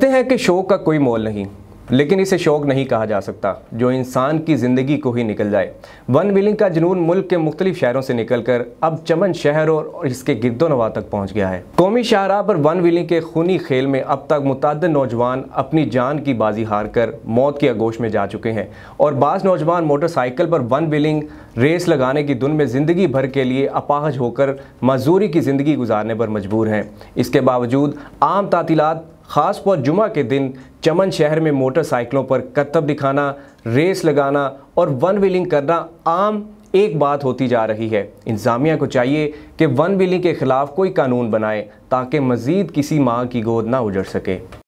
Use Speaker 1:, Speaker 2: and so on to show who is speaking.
Speaker 1: कहते हैं कि शौक का कोई मोल नहीं लेकिन इसे शौक नहीं कहा जा सकता जो इंसान की ज़िंदगी को ही निकल जाए वन विलिंग का जुनून मुल्क के मुख्तलिफ शहरों से निकल कर अब चमन शहर और इसके नवा तक पहुंच गया है कौमी शाहरा पर वन विलिंग के खूनी खेल में अब तक मुतद नौजवान अपनी जान की बाजी हार कर मौत के आगोश में जा चुके हैं और बाज़ नौजवान मोटरसाइकिल पर वन विलिंग रेस लगाने की धुन में ज़िंदगी भर के लिए अपाहज होकर मजदूरी की ज़िंदगी गुजारने पर मजबूर हैं इसके बावजूद आम तातीलत ख़ास पर जुमा के दिन चमन शहर में मोटरसाइकिलों पर कत्तब दिखाना रेस लगाना और वन व्हीलिंग करना आम एक बात होती जा रही है इंतज़ामिया को चाहिए कि वन व्हीलिंग के ख़िलाफ़ कोई कानून बनाए ताकि मज़ीद किसी माँ की गोद ना उजड़ सके